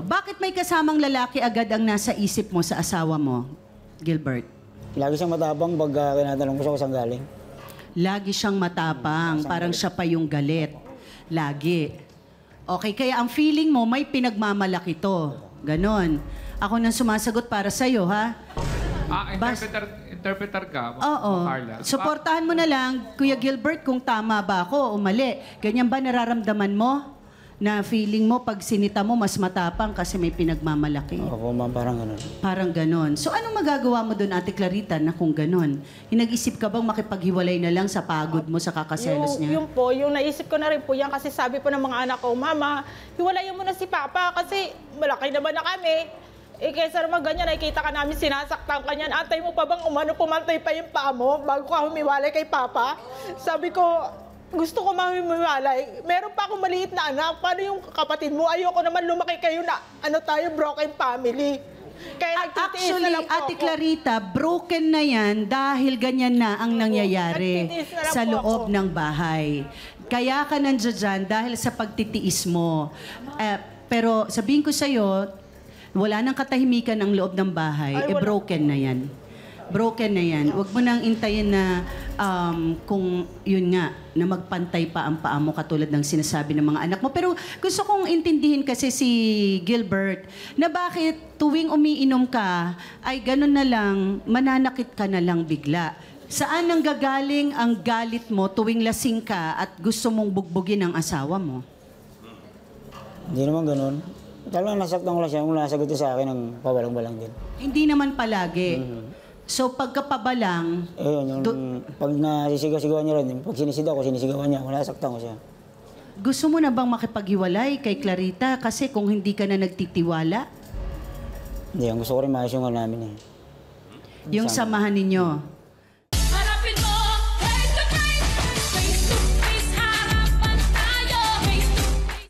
Bakit may kasamang lalaki agad ang nasa isip mo sa asawa mo, Gilbert? Lagi siyang matabang pag uh, ah, kinatanong ko siya kung saan galing. Lagi siyang matapang, parang siya pa yung galit. Lagi. Okay, kaya ang feeling mo may pinagmamalaki to. Ganon. Ako nang sumasagot para sa'yo, ha? Ah, interpreter, interpreter ka, Ma- Oo. Carla. Suportahan mo ah. na lang, Kuya Gilbert, kung tama ba ako o mali. Ganyan ba nararamdaman mo? na feeling mo pag sinita mo mas matapang kasi may pinagmamalaki. Opo, ma'am, parang ganun. Parang ganon. So anong magagawa mo doon, Ate Clarita, na kung ganun? Nag-isip ka bang makipaghiwalay na lang sa pagod mo, sa kakaselos Yung, niya? yung po, yung naisip ko na rin po yan kasi sabi po ng mga anak ko, Mama, hiwalayan mo na si Papa kasi malaki naman na kami. Eh, kaysa naman ganyan, nakikita ka namin sinasaktan ka niyan. Antay mo pa bang umano, pumantay pa yung paa mo bago ka humiwalay kay Papa? Sabi ko, gusto ko mamimiwalay. Eh, meron pa akong maliit na anak. Paano yung kapatid mo? Ayoko naman lumaki kayo na ano tayo, broken family. Kaya nagtitiis Actually, na lang po Ate ako. Clarita, broken na yan dahil ganyan na ang nangyayari na sa loob ako. ng bahay. Kaya ka nandiyan dyan dahil sa pagtitiis mo. Eh, pero sabihin ko sa'yo, wala nang katahimikan ang loob ng bahay. Ay, eh, broken na yan. Broken na yan. Huwag mo nang intayin na um, kung yun nga, na magpantay pa ang paa mo katulad ng sinasabi ng mga anak mo. Pero gusto kong intindihin kasi si Gilbert na bakit tuwing umiinom ka ay ganun na lang, mananakit ka na lang bigla. Saan ang gagaling ang galit mo tuwing lasing ka at gusto mong bugbugin ang asawa mo? Hindi naman ganun. Talagang nasaktan ko lang siya, kung nasagot sa akin ng pabalang-balang din. Hindi naman palagi. Mm-hmm. So pagkapabalang... Ayun, yung, do- pag nasisigaw-sigawan niya rin, pag sinisigaw ko, sinisigawan niya, wala saktan ko siya. Gusto mo na bang makipaghiwalay kay Clarita kasi kung hindi ka na nagtitiwala? Hindi, ang gusto ko rin maayos yung namin eh. Yung Saan? samahan ninyo?